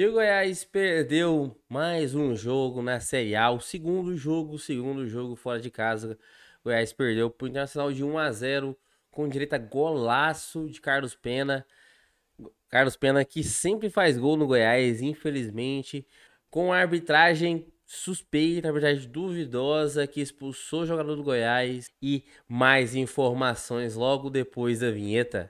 E o Goiás perdeu mais um jogo na Série A, o segundo jogo, segundo jogo fora de casa. O Goiás perdeu para o Internacional de 1 a 0 com direito a golaço de Carlos Pena. Carlos Pena que sempre faz gol no Goiás, infelizmente, com arbitragem suspeita, arbitragem duvidosa que expulsou o jogador do Goiás e mais informações logo depois da vinheta.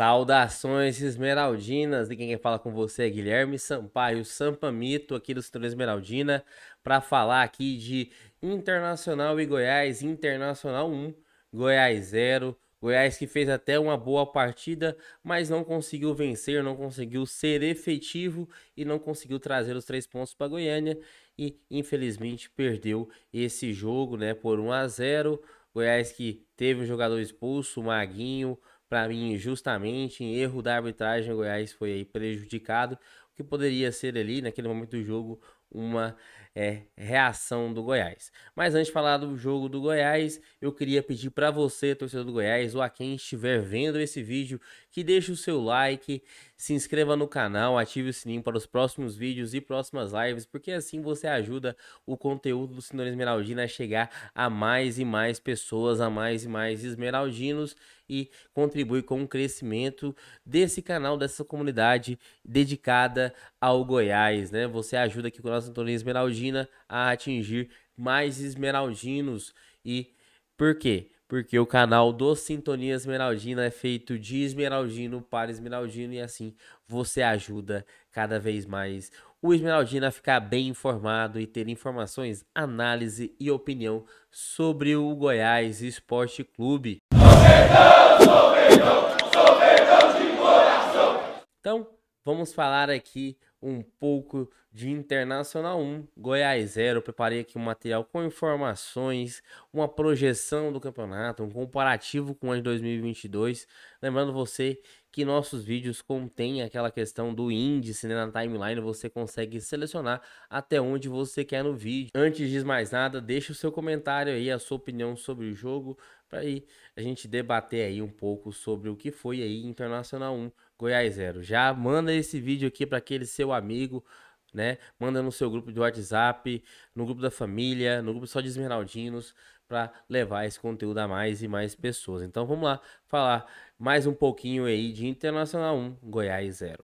Saudações esmeraldinas! E quem fala com você é Guilherme Sampaio, Sampamito, aqui do Cinturão Esmeraldina, para falar aqui de Internacional e Goiás, Internacional 1, Goiás 0. Goiás que fez até uma boa partida, mas não conseguiu vencer, não conseguiu ser efetivo e não conseguiu trazer os três pontos para Goiânia e infelizmente perdeu esse jogo, né, por 1 a 0. Goiás que teve um jogador expulso, o Maguinho, para mim, justamente em erro da arbitragem, o Goiás foi prejudicado, o que poderia ser ali, naquele momento do jogo, uma é, reação do Goiás. Mas antes de falar do jogo do Goiás, eu queria pedir para você, torcedor do Goiás, ou a quem estiver vendo esse vídeo, que deixe o seu like, se inscreva no canal, ative o sininho para os próximos vídeos e próximas lives, porque assim você ajuda o conteúdo do Senhor Esmeraldina a chegar a mais e mais pessoas, a mais e mais esmeraldinos e contribui com o crescimento desse canal, dessa comunidade dedicada ao Goiás, né? Você ajuda aqui com o nosso Antônio Esmeraldina Esmeraldina a atingir mais esmeraldinos. E por quê? Porque o canal do Sintonia Esmeraldina é feito de esmeraldino para esmeraldino e assim você ajuda cada vez mais o Esmeraldina a ficar bem informado e ter informações, análise e opinião sobre o Goiás Esporte Clube. Então, vamos falar aqui um pouco de Internacional 1, Goiás 0. Preparei aqui um material com informações, uma projeção do campeonato, um comparativo com o ano de 2022. Lembrando você que nossos vídeos contêm aquela questão do índice né? na timeline, você consegue selecionar até onde você quer no vídeo. Antes de mais nada, deixa o seu comentário aí, a sua opinião sobre o jogo, para aí a gente debater aí um pouco sobre o que foi aí Internacional 1 Goiás Zero. Já manda esse vídeo aqui para aquele seu amigo, né? Manda no seu grupo de WhatsApp, no grupo da família, no grupo só de Esmeraldinos, para levar esse conteúdo a mais e mais pessoas. Então vamos lá falar mais um pouquinho aí de Internacional 1, Goiás Zero.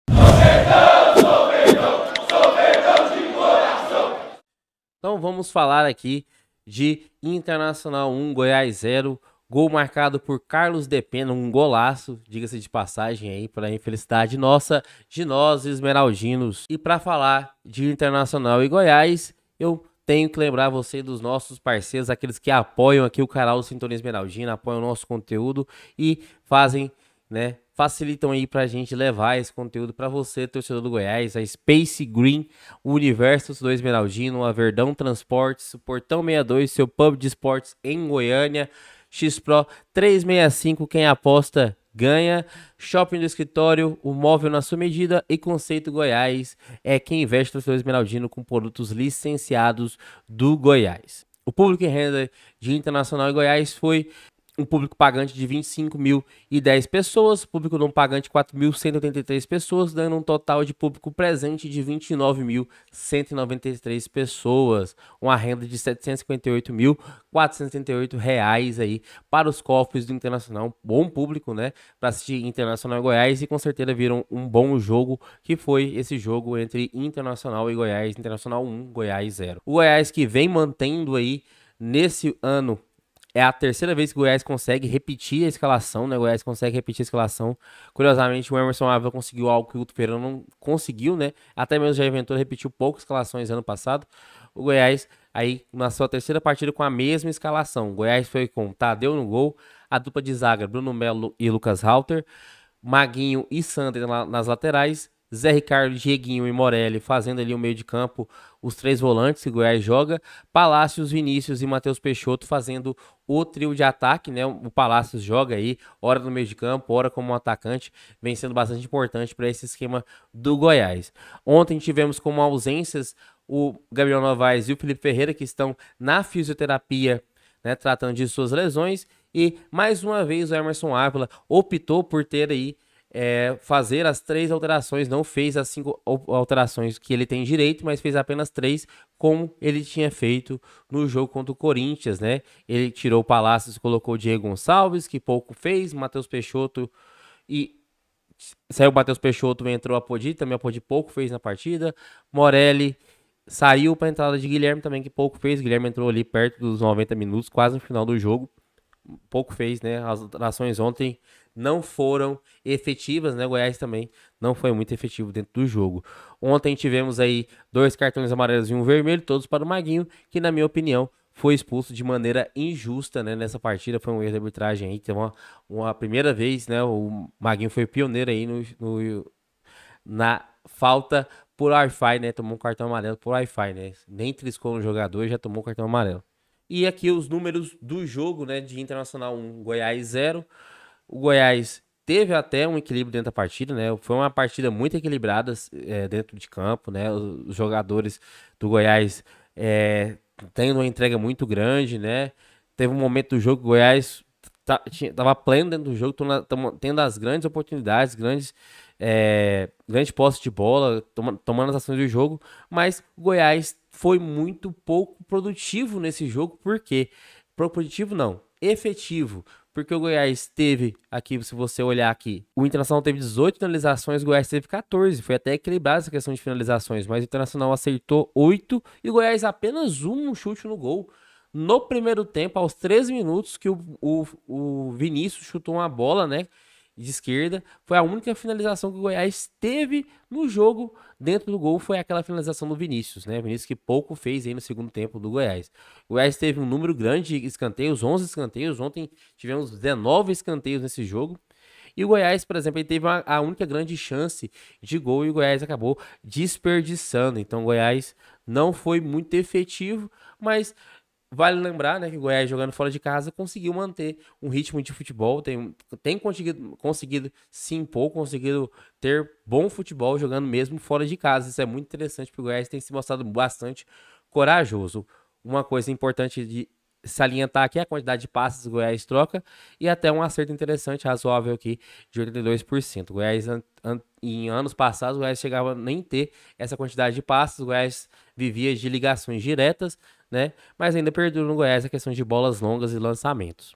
Então vamos falar aqui de Internacional 1, Goiás Zero. Gol marcado por Carlos Pena, um golaço, diga-se de passagem aí, para infelicidade nossa, de nós esmeraldinos. E para falar de Internacional e Goiás, eu tenho que lembrar você dos nossos parceiros, aqueles que apoiam aqui o canal Sintonia Esmeraldina, apoiam o nosso conteúdo e fazem, né, facilitam aí pra gente levar esse conteúdo para você, torcedor do Goiás, a Space Green, o Universos do Esmeraldino, a Verdão Transportes, o Portão 62, seu pub de esportes em Goiânia, X Pro 365, quem aposta ganha. Shopping do escritório, o móvel na sua medida e Conceito Goiás é quem investe no seu esmeraldino com produtos licenciados do Goiás. O público em renda de Internacional em Goiás foi um público pagante de 25.010 pessoas, público não pagante 4.183 pessoas, dando um total de público presente de 29.193 pessoas, uma renda de 758.438 reais aí para os cofres do Internacional, um bom público, né, para assistir Internacional e Goiás e com certeza viram um bom jogo que foi esse jogo entre Internacional e Goiás, Internacional 1, Goiás 0. O Goiás que vem mantendo aí nesse ano é a terceira vez que o Goiás consegue repetir a escalação, né? O Goiás consegue repetir a escalação. Curiosamente, o Emerson Ávila conseguiu algo que o Guto Ferreira não conseguiu, né? Até mesmo o inventou, repetiu poucas escalações ano passado. O Goiás, aí, na sua terceira partida com a mesma escalação. O Goiás foi com Tadeu no gol, a dupla de zaga, Bruno Melo e Lucas Halter, Maguinho e Sander nas laterais, Zé Ricardo, Dieguinho e Morelli fazendo ali o meio de campo, os três volantes que o Goiás joga, Palácios, Vinícius e Matheus Peixoto fazendo o trio de ataque, né? O Palácios joga aí, hora no meio de campo, hora como um atacante, vem sendo bastante importante para esse esquema do Goiás. Ontem tivemos como ausências o Gabriel Novaes e o Felipe Ferreira que estão na fisioterapia, né, tratando de suas lesões e mais uma vez o Emerson Ávila optou por ter aí é, fazer as três alterações, não fez as cinco alterações que ele tem direito, mas fez apenas três, como ele tinha feito no jogo contra o Corinthians, né? Ele tirou o Palácios, colocou o Diego Gonçalves, que pouco fez, Matheus Peixoto e saiu o Matheus Peixoto, entrou a Podi, também a Podi pouco fez na partida, Morelli saiu para a entrada de Guilherme também, que pouco fez, Guilherme entrou ali perto dos 90 minutos, quase no final do jogo, pouco fez, né? As alterações ontem não foram efetivas, né? Goiás também não foi muito efetivo dentro do jogo. Ontem tivemos aí dois cartões amarelos e um vermelho, todos para o Maguinho, que na minha opinião foi expulso de maneira injusta, né? Nessa partida foi um erro de arbitragem aí, então uma, uma primeira vez, né? O Maguinho foi pioneiro aí no, no na falta por Wi-Fi, né? Tomou um cartão amarelo por Wi-Fi, né? Nem triscou no jogador e já tomou um cartão amarelo. E aqui os números do jogo, né? De Internacional 1, Goiás 0, o Goiás teve até um equilíbrio dentro da partida, né? Foi uma partida muito equilibrada é, dentro de campo, né? Os jogadores do Goiás é, tendo uma entrega muito grande, né? Teve um momento do jogo que o Goiás estava tava pleno dentro do jogo, tendo as grandes oportunidades, grandes, é, grandes posses de bola, tomando as ações do jogo, mas o Goiás foi muito pouco produtivo nesse jogo, porque Produtivo não, efetivo, porque o Goiás teve, aqui, se você olhar aqui, o Internacional teve 18 finalizações, o Goiás teve 14. Foi até equilibrado essa questão de finalizações, mas o Internacional acertou 8 e o Goiás apenas um chute no gol. No primeiro tempo, aos 13 minutos, que o, o, o Vinícius chutou uma bola, né? de esquerda. Foi a única finalização que o Goiás teve no jogo dentro do gol, foi aquela finalização do Vinícius, né? Vinícius que pouco fez aí no segundo tempo do Goiás. O Goiás teve um número grande de escanteios, 11 escanteios. Ontem tivemos 19 escanteios nesse jogo. E o Goiás, por exemplo, ele teve uma, a única grande chance de gol e o Goiás acabou desperdiçando. Então o Goiás não foi muito efetivo, mas Vale lembrar né, que o Goiás, jogando fora de casa, conseguiu manter um ritmo de futebol, tem, tem conseguido, conseguido se impor, conseguido ter bom futebol jogando mesmo fora de casa. Isso é muito interessante porque o Goiás tem se mostrado bastante corajoso. Uma coisa importante de salientar aqui é a quantidade de passes que o Goiás troca e até um acerto interessante, razoável aqui, de 82%. O Goiás, an, an, em anos passados, o Goiás chegava a nem ter essa quantidade de passes, o Goiás vivia de ligações diretas né? Mas ainda perdura no Goiás a questão de bolas longas e lançamentos.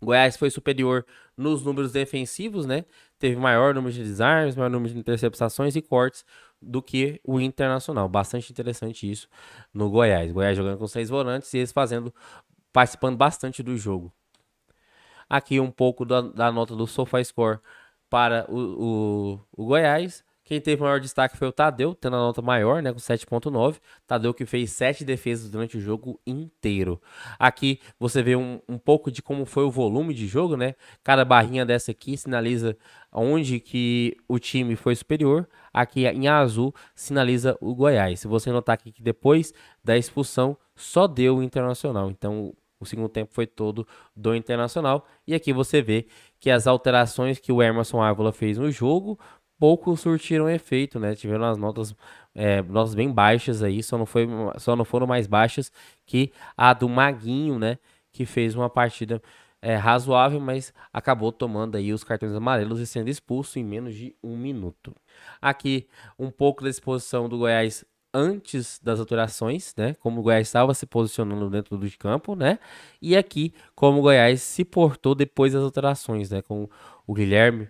O Goiás foi superior nos números defensivos, né? Teve maior número de desarmes, maior número de interceptações e cortes do que o Internacional. Bastante interessante isso no Goiás. O Goiás jogando com seis volantes e eles fazendo participando bastante do jogo. Aqui um pouco da, da nota do SofaScore para o, o, o Goiás. Quem teve maior destaque foi o Tadeu, tendo a nota maior, né, com 7.9. Tadeu que fez 7 defesas durante o jogo inteiro. Aqui você vê um, um pouco de como foi o volume de jogo, né? Cada barrinha dessa aqui sinaliza onde que o time foi superior. Aqui em azul sinaliza o Goiás. Se você notar aqui que depois da expulsão só deu o Internacional. Então o segundo tempo foi todo do Internacional. E aqui você vê que as alterações que o Emerson Ávila fez no jogo pouco surtiram efeito, né? Tiveram as notas, é, notas bem baixas aí, só não, foi, só não foram mais baixas que a do Maguinho, né? Que fez uma partida é, razoável, mas acabou tomando aí os cartões amarelos e sendo expulso em menos de um minuto. Aqui, um pouco da exposição do Goiás antes das alterações, né? Como o Goiás estava se posicionando dentro do campo, né? E aqui, como o Goiás se portou depois das alterações, né? Com o Guilherme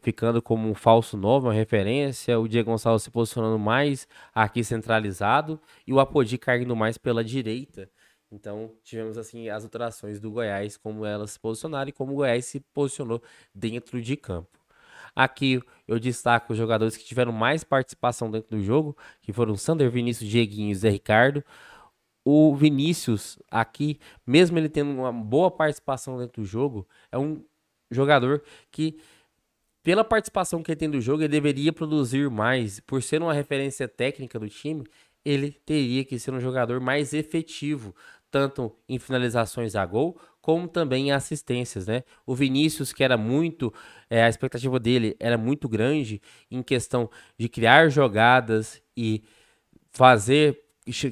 ficando como um falso novo, uma referência, o Diego Gonçalves se posicionando mais aqui centralizado e o Apodi caindo mais pela direita. Então, tivemos assim as alterações do Goiás, como elas se posicionaram e como o Goiás se posicionou dentro de campo. Aqui eu destaco os jogadores que tiveram mais participação dentro do jogo, que foram Sander, Vinícius, Dieguinho e Zé Ricardo. O Vinícius aqui, mesmo ele tendo uma boa participação dentro do jogo, é um jogador que pela participação que ele tem do jogo, ele deveria produzir mais. Por ser uma referência técnica do time, ele teria que ser um jogador mais efetivo, tanto em finalizações a gol, como também em assistências, né? O Vinícius, que era muito, é, a expectativa dele era muito grande em questão de criar jogadas e fazer,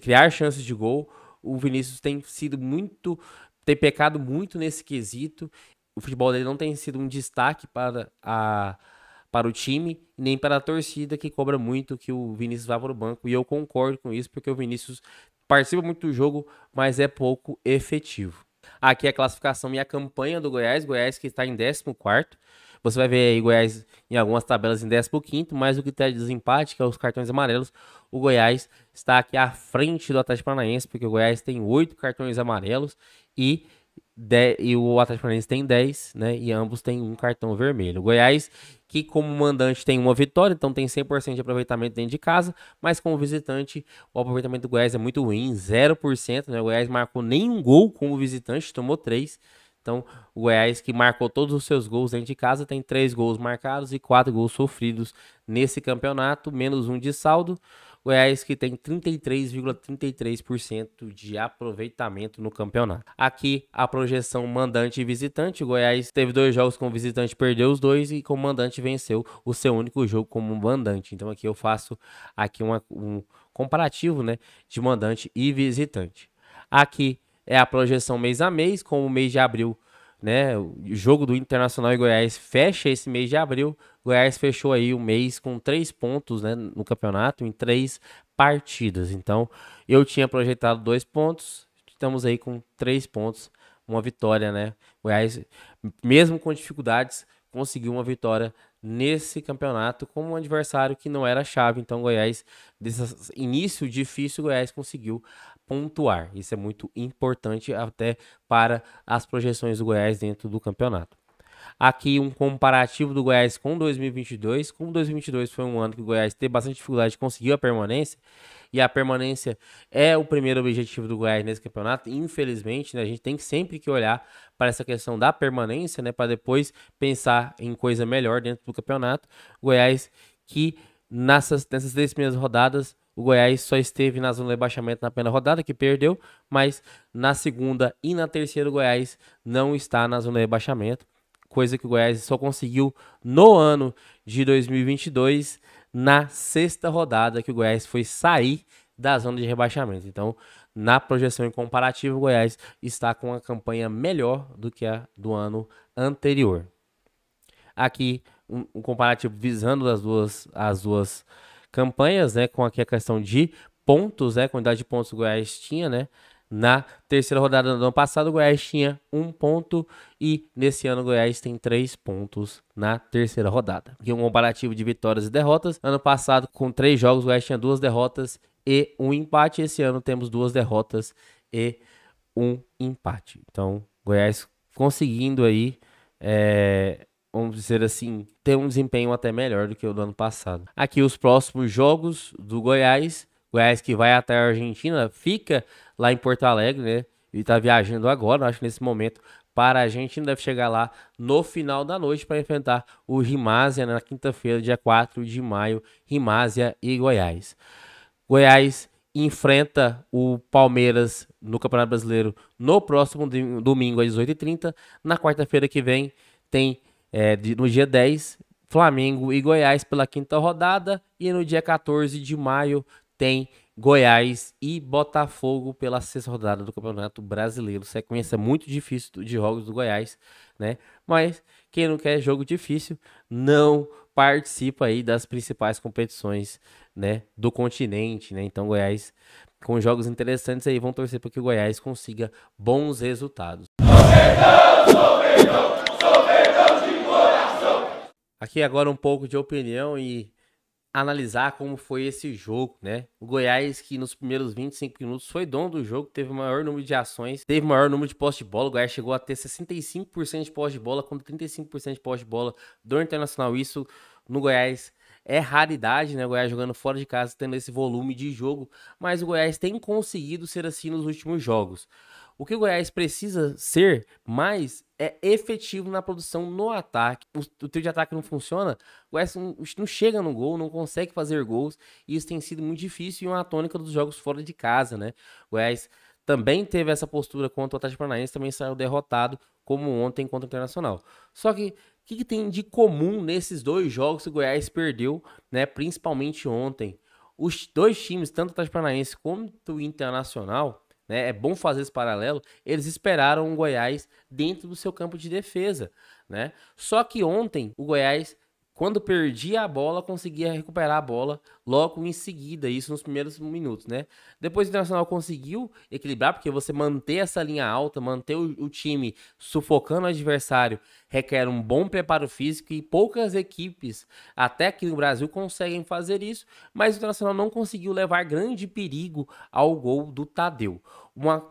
criar chances de gol. O Vinícius tem sido muito, tem pecado muito nesse quesito o futebol dele não tem sido um destaque para, a, para o time, nem para a torcida, que cobra muito que o Vinícius vá para o banco. E eu concordo com isso, porque o Vinícius participa muito do jogo, mas é pouco efetivo. Aqui é a classificação e a campanha do Goiás. Goiás que está em 14. Você vai ver aí Goiás em algumas tabelas em 15, mas o critério tá de desempate, que é os cartões amarelos, o Goiás está aqui à frente do Atlético Paranaense, porque o Goiás tem oito cartões amarelos e e o Atlético Paranaense tem 10, né? E ambos têm um cartão vermelho. O Goiás, que como mandante tem uma vitória, então tem 100% de aproveitamento dentro de casa, mas como visitante, o aproveitamento do Goiás é muito ruim, 0%, né? O Goiás marcou nenhum gol como visitante, tomou 3. Então, o Goiás que marcou todos os seus gols dentro de casa, tem 3 gols marcados e 4 gols sofridos nesse campeonato, menos um de saldo. Goiás que tem 33,33% de aproveitamento no campeonato. Aqui a projeção mandante e visitante, o Goiás teve dois jogos com visitante, perdeu os dois e com mandante venceu o seu único jogo como mandante. Então aqui eu faço aqui uma, um comparativo, né, de mandante e visitante. Aqui é a projeção mês a mês, como o mês de abril né? O jogo do Internacional e Goiás fecha esse mês de abril. Goiás fechou aí o mês com três pontos né, no campeonato em três partidas. Então, eu tinha projetado dois pontos, estamos aí com três pontos, uma vitória, né? Goiás, mesmo com dificuldades, conseguiu uma vitória nesse campeonato como um adversário que não era chave. Então, Goiás, desse início difícil, Goiás conseguiu pontuar. Isso é muito importante até para as projeções do Goiás dentro do campeonato. Aqui um comparativo do Goiás com 2022. Como 2022 foi um ano que o Goiás teve bastante dificuldade, conseguiu a permanência, e a permanência é o primeiro objetivo do Goiás nesse campeonato. Infelizmente, né, a gente tem sempre que olhar para essa questão da permanência, né, para depois pensar em coisa melhor dentro do campeonato. Goiás que nessas, nessas três primeiras rodadas o Goiás só esteve na zona de rebaixamento na primeira rodada, que perdeu, mas na segunda e na terceira o Goiás não está na zona de rebaixamento, coisa que o Goiás só conseguiu no ano de 2022, na sexta rodada que o Goiás foi sair da zona de rebaixamento. Então, na projeção em comparativo, o Goiás está com uma campanha melhor do que a do ano anterior. Aqui um, um comparativo visando as duas as duas campanhas, né? Com aqui a questão de pontos, né? Quantidade de pontos o Goiás tinha, né? Na terceira rodada do ano passado, o Goiás tinha um ponto e nesse ano o Goiás tem três pontos na terceira rodada. Aqui um comparativo de vitórias e derrotas. Ano passado, com três jogos, o Goiás tinha duas derrotas e um empate. Esse ano temos duas derrotas e um empate. Então, Goiás conseguindo aí é, vamos dizer assim, ter um desempenho até melhor do que o do ano passado. Aqui os próximos jogos do Goiás. Goiás que vai até a Argentina, fica lá em Porto Alegre, né? E tá viajando agora, acho que nesse momento, para a Argentina. Deve chegar lá no final da noite para enfrentar o Rimásia né? na quinta-feira, dia 4 de maio. Rimásia e Goiás. Goiás enfrenta o Palmeiras no Campeonato Brasileiro no próximo domingo às 18h30. Na quarta-feira que vem tem é, de, no dia 10, Flamengo e Goiás pela quinta rodada. E no dia 14 de maio tem Goiás e Botafogo pela sexta rodada do Campeonato Brasileiro. Sequência muito difícil de jogos do Goiás, né? Mas quem não quer jogo difícil, não participa aí das principais competições, né, do continente, né? Então Goiás com jogos interessantes aí vão torcer para que o Goiás consiga bons resultados. Acertamos! Aqui agora um pouco de opinião e analisar como foi esse jogo, né? O Goiás, que nos primeiros 25 minutos foi dono do jogo, teve o maior número de ações, teve o maior número de posse de bola. O Goiás chegou a ter 65% de posse de bola contra 35% de posse de bola do Internacional. Isso no Goiás é raridade, né? O Goiás jogando fora de casa, tendo esse volume de jogo, mas o Goiás tem conseguido ser assim nos últimos jogos. O que o Goiás precisa ser mais é efetivo na produção no ataque. O, o trio de ataque não funciona, o Goiás não, não, chega no gol, não consegue fazer gols, e isso tem sido muito difícil e uma tônica dos jogos fora de casa, né? O Goiás também teve essa postura contra o Atlético Paranaense, também saiu derrotado, como ontem contra o Internacional. Só que o que, que, tem de comum nesses dois jogos que o Goiás perdeu, né? Principalmente ontem. Os dois times, tanto o Atlético Paranaense quanto o Internacional, né? É bom fazer esse paralelo. Eles esperaram o Goiás dentro do seu campo de defesa, né? Só que ontem o Goiás quando perdia a bola, conseguia recuperar a bola logo em seguida, isso nos primeiros minutos, né? Depois o Internacional conseguiu equilibrar, porque você manter essa linha alta, manter o, o time sufocando o adversário, requer um bom preparo físico e poucas equipes, até aqui no Brasil, conseguem fazer isso, mas o Internacional não conseguiu levar grande perigo ao gol do Tadeu. Uma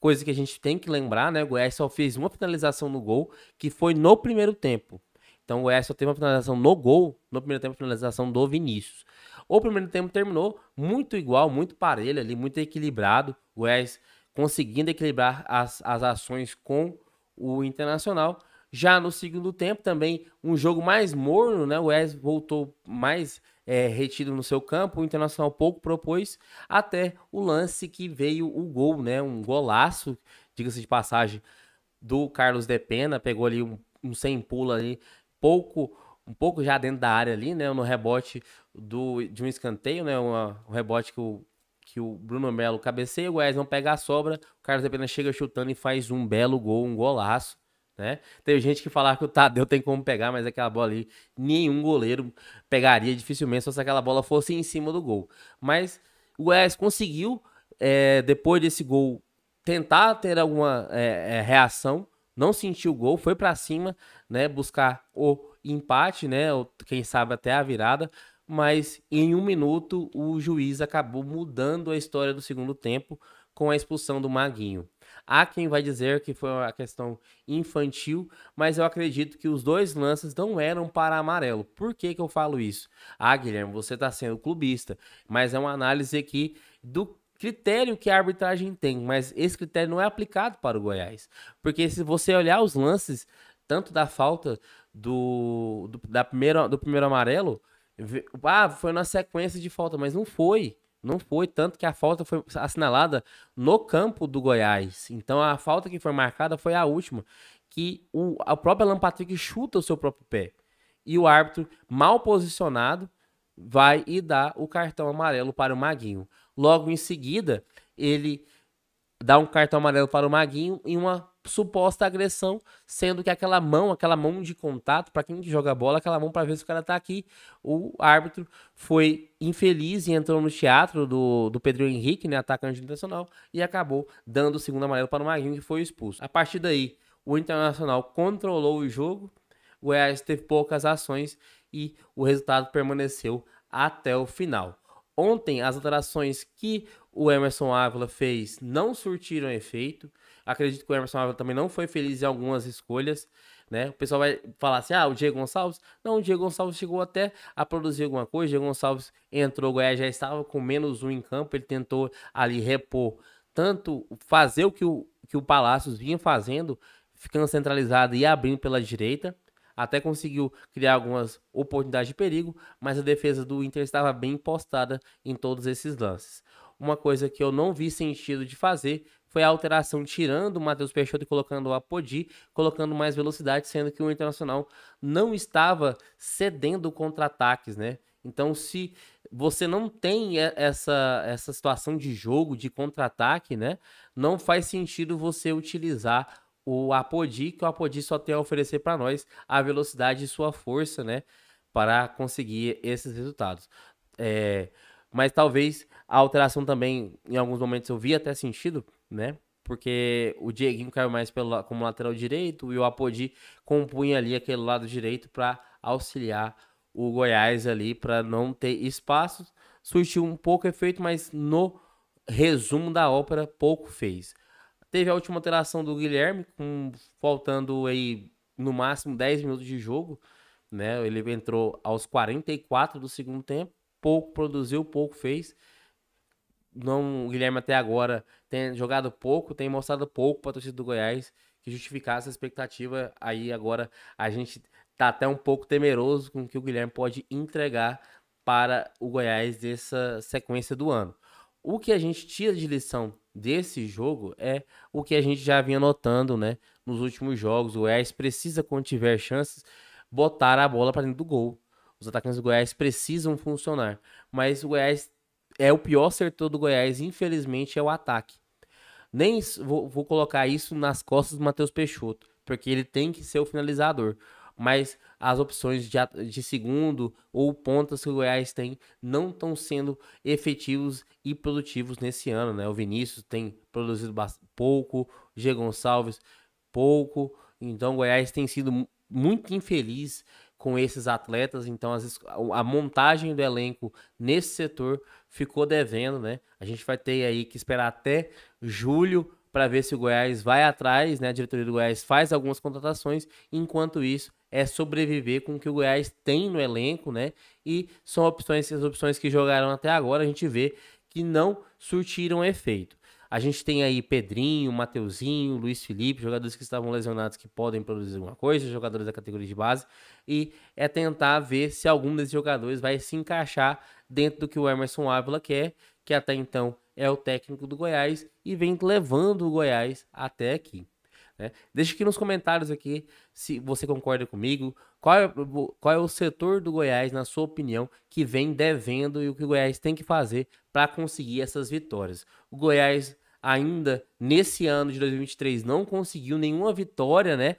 coisa que a gente tem que lembrar, né? O Goiás só fez uma finalização no gol, que foi no primeiro tempo. Então o Goiás só teve uma finalização no gol, no primeiro tempo, a finalização do Vinícius. O primeiro tempo terminou muito igual, muito parelho ali, muito equilibrado. O Wes conseguindo equilibrar as, as ações com o Internacional. Já no segundo tempo, também um jogo mais morno, né? O Wes voltou mais é, retido no seu campo, o Internacional pouco propôs, até o lance que veio o gol, né? Um golaço, diga-se de passagem, do Carlos de Pena pegou ali um, um sem pulo ali pouco um pouco já dentro da área ali, né? No rebote do, de um escanteio, né? Uma, um rebote que o, que o Bruno Melo cabeceia, o Goiás não pega a sobra, o Carlos apenas chega chutando e faz um belo gol, um golaço, né? tem gente que falar que o Tadeu tem como pegar, mas aquela bola ali, nenhum goleiro pegaria dificilmente, só se aquela bola fosse em cima do gol. Mas o Goiás conseguiu, é, depois desse gol, tentar ter alguma é, é, reação, não sentiu o gol, foi para cima, né, buscar o empate, né, ou quem sabe até a virada, mas em um minuto o juiz acabou mudando a história do segundo tempo com a expulsão do Maguinho. Há quem vai dizer que foi uma questão infantil, mas eu acredito que os dois lances não eram para amarelo. Por que, que eu falo isso? Ah, Guilherme, você está sendo clubista, mas é uma análise aqui do critério que a arbitragem tem, mas esse critério não é aplicado para o Goiás. Porque se você olhar os lances, tanto da falta do, do, da primeira, do primeiro amarelo. Ah, foi na sequência de falta, mas não foi. Não foi, tanto que a falta foi assinalada no campo do Goiás. Então a falta que foi marcada foi a última. Que o, a própria Alan Patrick chuta o seu próprio pé. E o árbitro, mal posicionado, vai e dá o cartão amarelo para o Maguinho. Logo em seguida, ele dá um cartão amarelo para o Maguinho e uma suposta agressão, sendo que aquela mão, aquela mão de contato, para quem joga bola, aquela mão para ver se o cara tá aqui, o árbitro foi infeliz e entrou no teatro do, do Pedro Henrique, né, atacante internacional, e acabou dando o segundo amarelo para o Marinho, que foi expulso. A partir daí, o Internacional controlou o jogo, o Goiás teve poucas ações e o resultado permaneceu até o final. Ontem, as alterações que o Emerson Ávila fez não surtiram efeito. Acredito que o Emerson Ávila também não foi feliz em algumas escolhas. Né? O pessoal vai falar assim: ah, o Diego Gonçalves. Não, o Diego Gonçalves chegou até a produzir alguma coisa. O Diego Gonçalves entrou, o Goiás já estava com menos um em campo. Ele tentou ali repor, tanto fazer o que o, que o Palácios vinha fazendo, ficando centralizado e abrindo pela direita. Até conseguiu criar algumas oportunidades de perigo, mas a defesa do Inter estava bem postada em todos esses lances. Uma coisa que eu não vi sentido de fazer foi a alteração tirando o Matheus Peixoto e colocando o Apodi, colocando mais velocidade, sendo que o Internacional não estava cedendo contra-ataques, né? Então, se você não tem essa, essa situação de jogo, de contra-ataque, né? Não faz sentido você utilizar o Apodi, que o Apodi só tem a oferecer para nós a velocidade e sua força, né? Para conseguir esses resultados. É, mas talvez a alteração também, em alguns momentos eu vi até sentido, né? Porque o Dieguinho caiu mais pelo, como lateral direito e o Apodi compunha ali aquele lado direito para auxiliar o Goiás ali para não ter espaços. Surgiu um pouco efeito, mas no resumo da ópera pouco fez. Teve a última alteração do Guilherme, com, faltando aí no máximo 10 minutos de jogo. Né? Ele entrou aos 44 do segundo tempo, pouco produziu, pouco fez não, o Guilherme até agora tem jogado pouco, tem mostrado pouco para a torcida do Goiás, que justificar essa expectativa. Aí agora a gente tá até um pouco temeroso com o que o Guilherme pode entregar para o Goiás dessa sequência do ano. O que a gente tira de lição desse jogo é o que a gente já vinha notando, né, nos últimos jogos. O Goiás precisa quando tiver chances botar a bola para dentro do gol. Os atacantes do Goiás precisam funcionar, mas o Goiás é o pior setor do Goiás, infelizmente, é o ataque. Nem vou, vou colocar isso nas costas do Matheus Peixoto, porque ele tem que ser o finalizador. Mas as opções de, de segundo ou pontas que o Goiás tem não estão sendo efetivos e produtivos nesse ano. Né? O Vinícius tem produzido pouco, o G. Gonçalves pouco. Então o Goiás tem sido muito infeliz com esses atletas. Então, as, a montagem do elenco nesse setor ficou devendo, né? A gente vai ter aí que esperar até julho para ver se o Goiás vai atrás, né? A diretoria do Goiás faz algumas contratações, enquanto isso é sobreviver com o que o Goiás tem no elenco, né? E são opções, as opções que jogaram até agora, a gente vê que não surtiram efeito. A gente tem aí Pedrinho, Mateuzinho, Luiz Felipe, jogadores que estavam lesionados que podem produzir alguma coisa, jogadores da categoria de base, e é tentar ver se algum desses jogadores vai se encaixar dentro do que o Emerson Ávila quer, que até então é o técnico do Goiás e vem levando o Goiás até aqui. Né? Deixa aqui nos comentários aqui se você concorda comigo, qual é, qual é o setor do Goiás, na sua opinião, que vem devendo e o que o Goiás tem que fazer para conseguir essas vitórias. O Goiás ainda nesse ano de 2023 não conseguiu nenhuma vitória, né?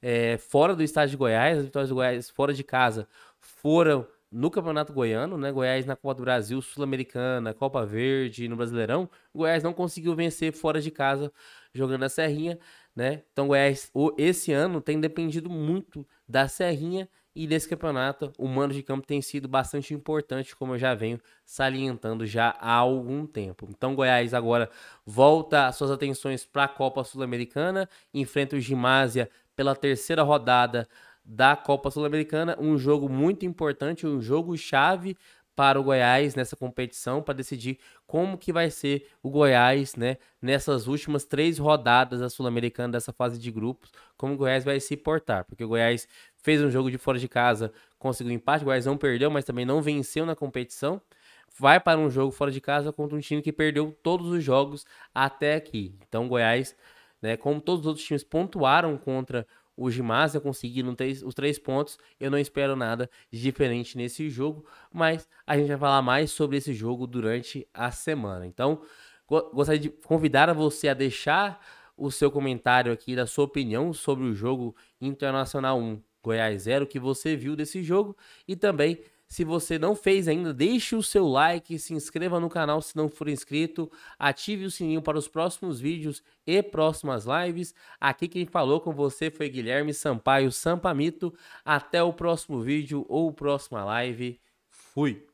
É, fora do estado de Goiás, as vitórias do Goiás fora de casa foram no Campeonato Goiano, né? Goiás na Copa do Brasil, Sul-Americana, Copa Verde, no Brasileirão. Goiás não conseguiu vencer fora de casa jogando a Serrinha, né? Então Goiás esse ano tem dependido muito da Serrinha e nesse campeonato, o mano de campo tem sido bastante importante, como eu já venho salientando já há algum tempo. Então, Goiás agora volta suas atenções para a Copa Sul-Americana, enfrenta o Gimásia pela terceira rodada da Copa Sul-Americana, um jogo muito importante, um jogo chave para o Goiás nessa competição para decidir como que vai ser o Goiás, né, nessas últimas três rodadas da Sul-Americana dessa fase de grupos, como o Goiás vai se portar, porque o Goiás fez um jogo de fora de casa, conseguiu empate, o não perdeu, mas também não venceu na competição. Vai para um jogo fora de casa contra um time que perdeu todos os jogos até aqui. Então, Goiás, né, como todos os outros times pontuaram contra o Gimnasia conseguiram três, os três pontos. Eu não espero nada diferente nesse jogo, mas a gente vai falar mais sobre esse jogo durante a semana. Então, gostaria de convidar você a deixar o seu comentário aqui da sua opinião sobre o jogo Internacional 1 Goiás 0, que você viu desse jogo. E também, se você não fez ainda, deixe o seu like, se inscreva no canal se não for inscrito, ative o sininho para os próximos vídeos e próximas lives. Aqui quem falou com você foi Guilherme Sampaio Sampamito. Até o próximo vídeo ou próxima live. Fui!